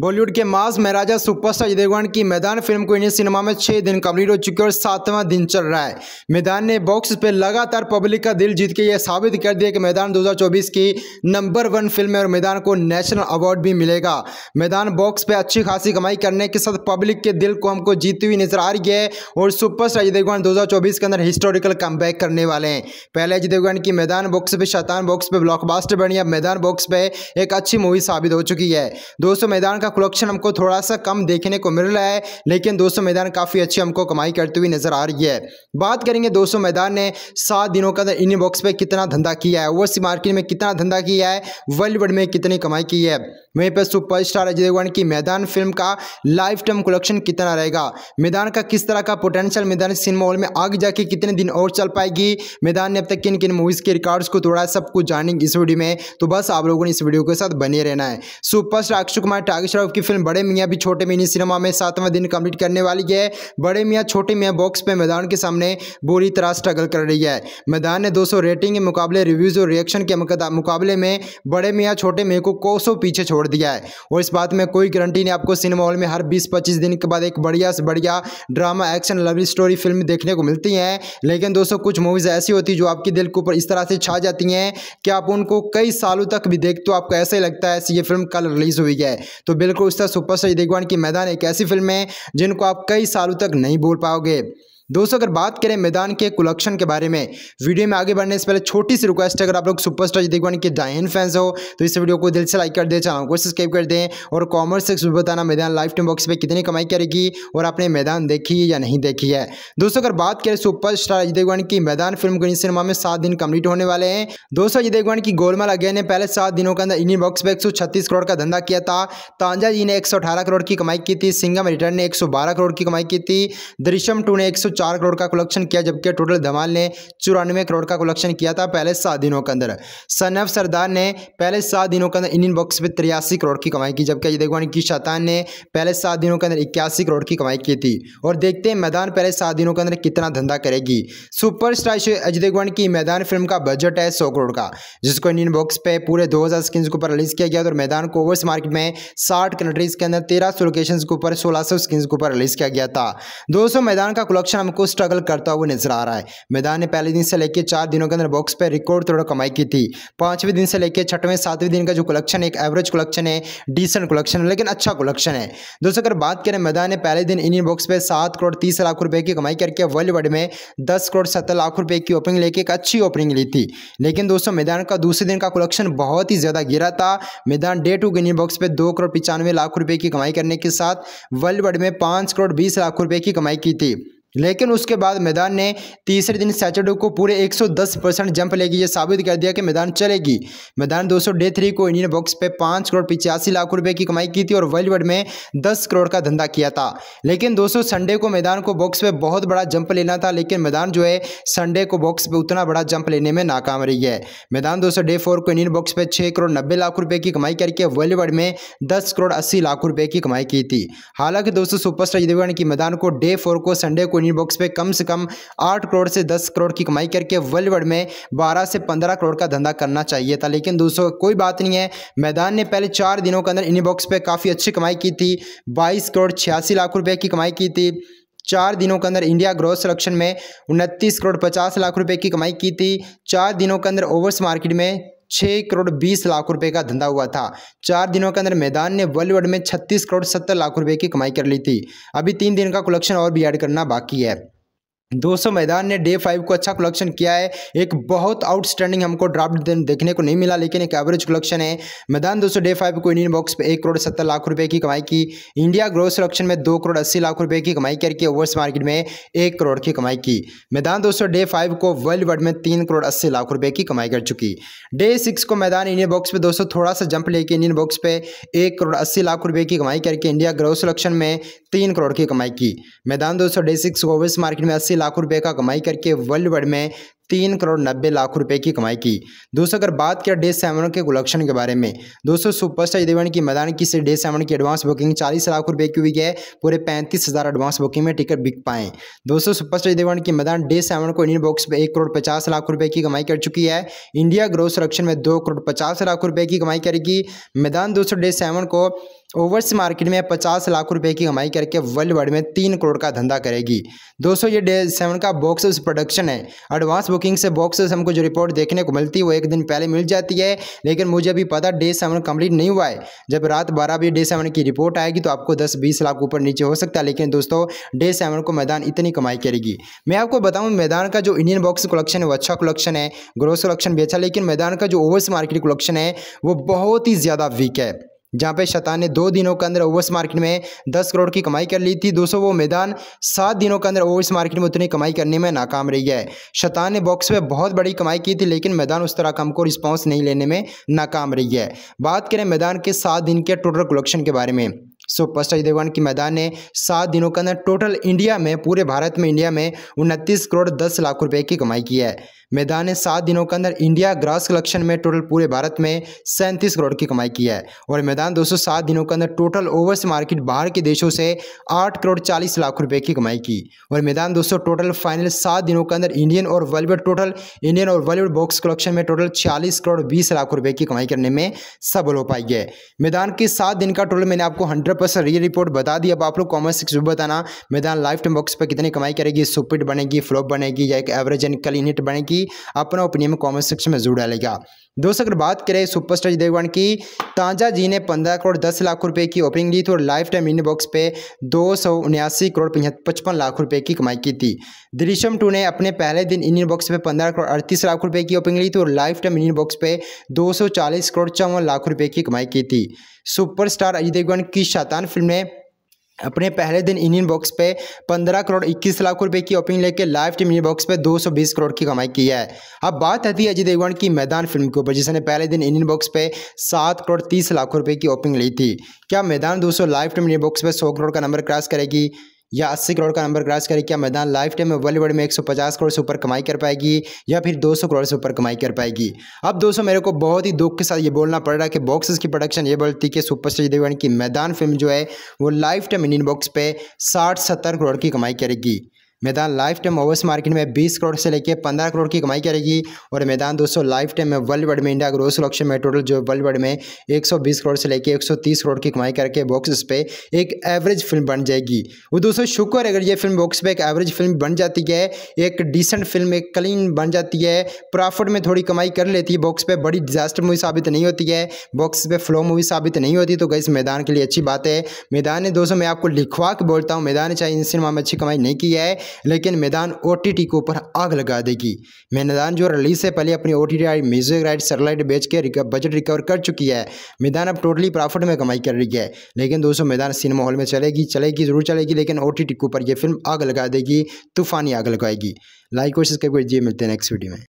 बॉलीवुड के मास महाराजा सुपरस्टार अजय देवगन की मैदान फिल्म को इंडियन सिनेमा में छह दिन कम्प्लीट हो चुकी है और सातवां दिन चल रहा है मैदान ने बॉक्स पे लगातार पब्लिक का दिल जीत के यह साबित कर दिया कि मैदान 2024 की नंबर वन फिल्म है और मैदान को नेशनल अवार्ड भी मिलेगा मैदान बॉक्स पे अच्छी खासी कमाई करने के साथ पब्लिक के दिल को हमको जीती हुई नजर आ रही है और सुपरस्टार अजय देवगन दो के अंदर हिस्टोरिकल कम करने वाले हैं पहले अजय देवगन की मैदान बॉक्स पे शैतान बॉक्स पे ब्लॉकबास्टर बनी अब मैदान बॉक्स पे एक अच्छी मूवी साबित हो चुकी है दोस्तों मैदान का का कलेक्शन हमको थोड़ा सा कम देखने को मिल रहा है लेकिन दोस्तों मैदान काफ़ी अच्छी हमको कमाई करती हुई नज़र आ रही है बात करेंगे दोस्तों मैदान ने सात दिनों का अंदर इन बॉक्स पर कितना धंधा किया है ओवरसी मार्केट में कितना धंधा किया है वर्ल्ड में कितनी कमाई की है वहीं पर सुपर स्टार अजय देवगन की मैदान फिल्म का लाइफ टर्म कलेक्शन कितना रहेगा मैदान का किस तरह का पोटेंशियल मैदान सिनेमा हॉल में आगे जाके कितने दिन और चल पाएगी मैदान ने अब तक किन किन मूवीज़ के रिकॉर्ड्स को तोड़ा है सब कुछ जानेंगे इस वीडियो में तो बस आप लोगों ने इस वीडियो के साथ बने रहना है सुपर स्टार अक्षय कुमार टागेश्वर श्रॉफ की फिल्म बड़े मियाँ भी छोटे मिनी सिनेमा में सातवां दिन कम्प्लीट करने वाली है बड़े मियाँ छोटे मियाँ बॉक्स पर मैदान के सामने बुरी तरह स्ट्रगल कर रही है मैदान ने 200 रेटिंग के मुकाबले रिव्यूज़ और रिएक्शन के मुकाबले में बड़े मियाँ छोटे मियाँ को कोसों पीछे छोड़ दिया है और इस बात में कोई गारंटी नहीं आपको सिनेमा हॉल में हर बीस पच्चीस दिन के बाद एक बढ़िया से बढ़िया drama action love story film देखने को मिलती है लेकिन दोस्तों कुछ मूवीज़ ऐसी होती जो आपके दिल के ऊपर इस तरह से छा जाती हैं कि आप उनको कई सालों तक भी देखते हो आपको ऐसा ही लगता है ऐसी ये फिल्म कल रिलीज़ हुई है तो बिल्कुल उस्ताद सुपर से देखवान की मैदान एक ऐसी फिल्म है जिनको आप कई सालों तक नहीं भूल पाओगे दोस्तों अगर बात करें मैदान के कुलक्षण के बारे में वीडियो में आगे बढ़ने से पहले छोटी सी रिक्वेस्ट है अगर आप लोग सुपरस्टार जी वन के डायन फैंस हो तो इस वीडियो को दिल से लाइक कर दें चैनल को सब्सक्राइब कर दें और कॉमर्स से बताना मैदान लाइफ टाइम बॉक्स पर कितनी कमाई करेगी और आपने मैदान देखी है या नहीं देखी है दोस्तों अगर बात करें सुपर स्टार अजय की मैदान फिल्म गणेश सिनेमा में सात दिन कम्प्लीट होने वाले हैं दोस्तों अजय देवगन की गोलमाल अगेन ने पहले सात दिनों के अंदर इंडियन बॉक्स पर एक करोड़ का धंधा किया था तांजा जी ने एक करोड़ की कमाई की थी सिंगम रिटर्न ने एक करोड़ की कमाई की थी दृश्यम टू ने एक चार करोड़ का कलेक्शन किया जबकि टोटल धमाल ने चौरानवे करोड़ का कलेक्शन किया था पहले सात दिनों के अंदर सनफ सरदार ने पहले सात दिनों के अंदर इंडियन बॉक्स पर तिरासी करोड़ की कमाई की जबकि अजय देवगन की शतान ने पहले सात दिनों के अंदर इक्यासी करोड़ की कमाई की थी और देखते हैं मैदान पहले सात दिनों के अंदर कितना धंधा करेगी सुपर सुपरस्टार अजय देवगन की मैदान फिल्म का बजट है सौ करोड़ का जिसको इंडियन बॉक्स पर पूरे दो हज़ार स्क्रीन के ऊपर रिलीज़ किया गया और मैदान को ओवर्स मार्केट में साठ कंट्रीज़ के अंदर तेरह सौ लोकेशन के ऊपर सोलह सौ स्क्रीन के ऊपर रिलीज़ किया गया था दोस्तों मैदान का कलेक्शन हम हमको स्ट्रगल करता हुआ नजर आ रहा है मैदान ने पहले दिन से लेकर चार दिनों के अंदर बॉक्स पर रिकॉर्ड तोड़ कमाई की थी पांचवें दिन से लेकर छठवें सातवें दिन का जो कलेक्शन एक एवरेज कलेक्शन है डिसेंट कलेक्शन है लेकिन अच्छा कलेक्शन है दोस्तों अगर बात करें मैदान ने पहले दिन इंडियन बॉक्स पर सात करोड़ तीस लाख रुपये की कमाई करके वर्ल्ड वाइड में दस करोड़ सत्तर लाख रुपये की ओपनिंग लेकर एक अच्छी ओपनिंग ली थी लेकिन दोस्तों मैदान का दूसरे दिन का कलेक्शन बहुत ही ज़्यादा गिरा था मैदान डे टू गिनी बॉक्स पर दो करोड़ पचानवे लाख रुपए की कमाई करने के साथ वर्ल्ड वाइड में पांच करोड़ बीस लाख रुपए की कमाई की थी लेकिन उसके बाद मैदान ने तीसरे दिन सैटरडे को पूरे 110 परसेंट जंप लेगी ये साबित कर दिया कि मैदान चलेगी मैदान 200 डे थ्री को इंडियन बॉक्स पे पाँच करोड़ पिचासी लाख रुपए की कमाई की थी और वर्ल्ड में 10 करोड़ का धंधा किया था लेकिन दोस्तों संडे को मैदान को बॉक्स पे बहुत बड़ा जंप लेना था लेकिन मैदान जो है संडे को बॉक्स पर उतना बड़ा जंप लेने में नाकाम रही है मैदान दो डे फोर को इंडियन बॉक्स पर छः करोड़ नब्बे लाख रुपये की कमाई करके वर्ल्ड में दस करोड़ अस्सी लाख रुपये की कमाई की थी हालांकि दोस्तों सुपरस्टार यदिवर्ण की मैदान को डे फोर को संडे को कोनी बॉक्स पे कम से कम आठ करोड़ से दस करोड़ की कमाई करके वर्ल्ड में बारह से पंद्रह करोड़ का धंधा करना चाहिए था लेकिन दोस्तों कोई बात नहीं है मैदान ने पहले चार दिनों के अंदर इन्हीं बॉक्स पर काफ़ी अच्छी कमाई की थी बाईस करोड़ छियासी लाख रुपये की कमाई की थी चार दिनों के अंदर इंडिया ग्रोथ सिलेक्शन में उनतीस करोड़ पचास लाख रुपए की कमाई की थी चार दिनों के अंदर ओवर्स मार्केट में छः करोड़ बीस लाख रुपए का धंधा हुआ था चार दिनों के अंदर मैदान ने बॉलीवुड में छत्तीस करोड़ सत्तर लाख रुपए की कमाई कर ली थी अभी तीन दिन का कलेक्शन और भी ऐड करना बाकी है दोस्तों मैदान ने डे फाइव को अच्छा कलेक्शन किया है एक बहुत आउटस्टैंडिंग हमको ड्राफ्ट देखने को नहीं मिला लेकिन एक एवरेज कलेक्शन है मैदान दोस्तों डे फाइव को इंडियन बॉक्स पे एक करोड़ सत्तर लाख रुपए की कमाई की इंडिया ग्रोथ सिलेक्शन में दो करोड़ अस्सी लाख रुपए की कमाई करके ओवर्स मार्केट में एक करोड़ की कमाई की मैदान दोस्तों डे फाइव को वर्ल्ड वर्ड में तीन करोड़ अस्सी लाख रुपये की कमाई कर चुकी डे सिक्स को मैदान इंडियन बॉक्स पर दोस्तों थोड़ा सा जंप लेके इंडियन बॉक्स पे एक करोड़ अस्सी लाख रुपये की कमाई करके इंडिया ग्रोथ सिलेक्शन में तीन करोड़ की कमाई की मैदान दो सौ सिक्स ओवर्स मार्केट में अस्सी लाख रुपए का कमाई करके वर्ल्ड वर्ड में तीन करोड़ नब्बे लाख रुपए की कमाई की दोस्तों अगर बात करें डे सेवन के गुलक्षण के बारे में दोस्तों सुपरस्टार इलेवन की मैदान की से डे सेवन की एडवांस बुकिंग चालीस लाख रुपए की हुई है पूरे पैंतीस हज़ार एडवांस बुकिंग में टिकट बिक पाए दोस्तों सुपरस्टार इलेवन की मैदान डे सेवन को इंडियन बॉक्स में एक करोड़ पचास लाख रुपये की कमाई कर चुकी है इंडिया ग्रोथ सुरक्षण में दो करोड़ पचास लाख रुपये की कमाई करेगी मैदान दोस्तों डे सेवन को ओवरसी मार्केट में पचास लाख रुपए की कमाई करके वर्ल्ड वाइड में तीन करोड़ का धंधा करेगी दोस्तों ये डे सेवन का बॉक्स ऑफिस प्रोडक्शन है एडवांस बुकिंग से बॉक्स ऑफिस हमको जो रिपोर्ट देखने को मिलती है वो एक दिन पहले मिल जाती है लेकिन मुझे अभी पता डे सेवन कंप्लीट नहीं हुआ है जब रात बारह बजे डे सेवन की रिपोर्ट आएगी तो आपको दस बीस लाख ऊपर नीचे हो सकता है लेकिन दोस्तों डे सेवन को मैदान इतनी कमाई करेगी मैं आपको बताऊँ मैदान का जो इंडियन बॉक्स कलेक्शन है वो अच्छा कलेक्शन है ग्रोस कलेक्शन भी अच्छा लेकिन मैदान का जो ओवरसी मार्केट कलेक्शन है वो बहुत ही ज़्यादा वीक है जहां पे शतान ने दो दिनों के अंदर ओवर्स मार्केट में दस करोड़ की कमाई कर ली थी दोस्तों वो मैदान सात दिनों के अंदर ओवर्स मार्केट में उतनी कमाई करने में नाकाम रही है शतान ने बॉक्स में बहुत बड़ी कमाई की थी लेकिन मैदान उस तरह का हमको रिस्पॉन्स नहीं लेने में नाकाम रही है बात करें मैदान के सात दिन के टोटल कलेक्शन के बारे में सुपरस्टार अजय देवगन के मैदान ने सात दिनों के अंदर टोटल इंडिया में पूरे भारत में इंडिया में उनतीस करोड़ दस लाख रुपए की कमाई की है मैदान ने सात दिनों के अंदर इंडिया ग्रास कलेक्शन में टोटल पूरे भारत में सैंतीस करोड़ की कमाई की है और मैदान दोस्तों सात दिनों के अंदर टोटल ओवरस मार्केट बाहर के देशों से आठ करोड़ चालीस लाख रुपये की कमाई की और मैदान दोस्तों टोटल फाइनल सात दिनों के अंदर इंडियन और वर्ल्ड टोटल इंडियन और वर्ल्ड बॉक्स कलेक्शन में टोटल छियालीस करोड़ बीस लाख रुपये की कमाई करने में सफल हो पाई है मैदान के सात दिन का टोटल मैंने आपको हंड्रेड पर्पज है ये रिपोर्ट बता दी अब आप लोग कॉमर्स सिक्स भी बताना मैदान लाइफ टाइम बॉक्स पर कितनी कमाई करेगी सुपिट बनेगी फ्लॉप बनेगी या एक एवरेज एंड कल यूनिट बनेगी अपना ओपिनियन कॉमर्स सिक्स में जरूर डालेगा दोस्तों अगर बात करें सुपरस्टार देवगन की तांजा जी ने पंद्रह करोड़ दस लाख रुपए की ओपनिंग ली थी और लाइफ टाइम इन बॉक्स पे दो सौ उन्यासी करोड़ पचपन लाख रुपए की कमाई की थी दृश्यम टू ने अपने पहले दिन इन बॉक्स पे पंद्रह करोड़ अड़तीस लाख रुपए की ओपनिंग ली थी और लाइफ टाइम इन बॉक्स पे दो सौ चालीस करोड़ चौवन लाख रुपए की कमाई की थी सुपरस्टार अजय देवगन की शैतान फिल्म ने अपने पहले दिन इंडियन बॉक्स पे 15 करोड़ 21 लाख रुपए की ओपनिंग लेके लाइव टीम इंडियन बॉक्स पे 220 करोड़ की कमाई की है अब बात आती है अजय देवगन की मैदान फिल्म के ऊपर जिसने पहले दिन इंडियन बॉक्स पे 7 करोड़ 30 लाख रुपए की ओपनिंग ली थी क्या मैदान दोस्तों लाइव टीम इंडियन बॉक्स पे सौ करोड़ का नंबर क्रॉस करेगी या 80 करोड़ का नंबर क्रॉस करेगी क्या मैदान लाइफ टाइम में बॉलीवुड में 150 करोड़ से ऊपर कमाई कर पाएगी या फिर 200 करोड़ से ऊपर कमाई कर पाएगी अब दोस्तों मेरे को बहुत ही दुख के साथ ये बोलना पड़ रहा है कि बॉक्सेस की प्रोडक्शन ये बोलती कि सुपरस्टार देवन की मैदान फिल्म जो है वो लाइफ टाइम इंडियन बॉक्स पे साठ सत्तर करोड़ की कमाई करेगी मैदान लाइफ टाइम ओवर्स मार्केट में 20 करोड़ से लेकर 15 करोड़ की कमाई करेगी और मैदान दोस्तों लाइफ टाइम में वर्ल्ड वाइड में इंडिया ग्रोथ सुरक्षा में टोटल जो वर्ल्ड वाइड में 120 करोड़ से लेकर 130 करोड़ की कमाई करके बॉक्स पे एक एवरेज फिल्म बन जाएगी वो दोस्तों शुक्र अगर ये फिल्म बॉक्स पर एक एवरेज फिल्म बन जाती है एक डिसेंट फिल्म एक क्लीन बन जाती है प्रॉफिट में थोड़ी कमाई कर लेती है बॉक्स पर बड़ी डिजास्टर मूवी साबित नहीं होती है बॉक्स पर फ्लो मूवी साबित नहीं होती तो गई मैदान के लिए अच्छी बात है मैदान ने दोस्तों मैं आपको लिखवा के बोलता हूँ मैदान ने चाहे इन सिनेमा में अच्छी कमाई नहीं की है लेकिन मैदान ओ टी के ऊपर आग लगा देगी मैदान जो रिलीज से पहले अपनी O T T music right satellite बेच के बजट रिकवर कर चुकी है मैदान अब टोटली प्रॉफिट में कमाई कर रही है लेकिन दोस्तों मैदान सिनेमा हॉल में चलेगी चलेगी जरूर चलेगी लेकिन ओ टी के ऊपर यह फिल्म आग लगा देगी तूफानी आग लगाएगी लाइक और सब्सक्राइब कर मिलते हैं नेक्स्ट वीडियो में